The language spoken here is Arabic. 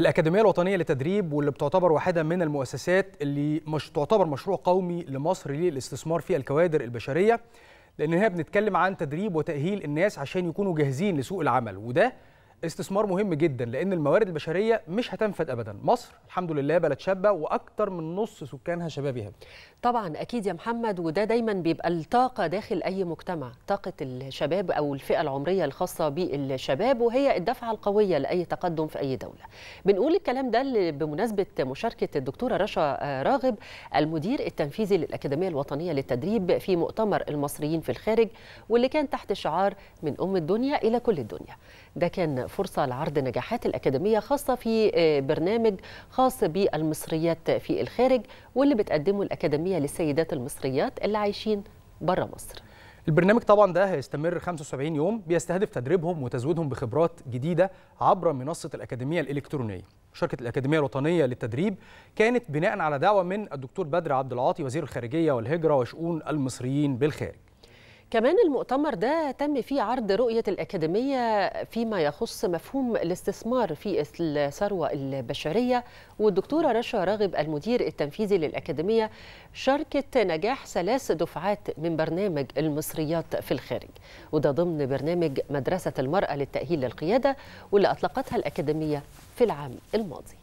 الأكاديمية الوطنية للتدريب واللي بتعتبر واحدة من المؤسسات اللي مش تعتبر مشروع قومي لمصر للاستثمار في الكوادر البشرية لأن هي بنتكلم عن تدريب وتأهيل الناس عشان يكونوا جاهزين لسوق العمل وده استثمار مهم جدا لان الموارد البشريه مش هتنفد ابدا مصر الحمد لله بلد شابه واكثر من نص سكانها شباب يا طبعا اكيد يا محمد وده دايما بيبقى الطاقه داخل اي مجتمع طاقه الشباب او الفئه العمريه الخاصه بالشباب وهي الدفعه القويه لاي تقدم في اي دوله بنقول الكلام ده بمناسبه مشاركه الدكتوره رشا آه، راغب المدير التنفيذي للاكاديميه الوطنيه للتدريب في مؤتمر المصريين في الخارج واللي كان تحت شعار من ام الدنيا الى كل الدنيا ده كان فرصة لعرض نجاحات الأكاديمية خاصة في آه، برنامج خاص بالمصريات في الخارج واللي بتقدمه الأكاديمية للسيدات المصريات اللي عايشين بره مصر البرنامج طبعا ده هيستمر 75 يوم بيستهدف تدريبهم وتزويدهم بخبرات جديدة عبر منصة الأكاديمية الإلكترونية شركة الأكاديمية الوطنية للتدريب كانت بناء على دعوة من الدكتور بدر عبد العاطي وزير الخارجية والهجرة وشؤون المصريين بالخارج كمان المؤتمر ده تم فيه عرض رؤية الأكاديمية فيما يخص مفهوم الاستثمار في الثروة البشرية والدكتورة رشا راغب المدير التنفيذي للأكاديمية شاركت نجاح ثلاث دفعات من برنامج المصريات في الخارج وده ضمن برنامج مدرسة المرأة للتأهيل للقيادة واللي أطلقتها الأكاديمية في العام الماضي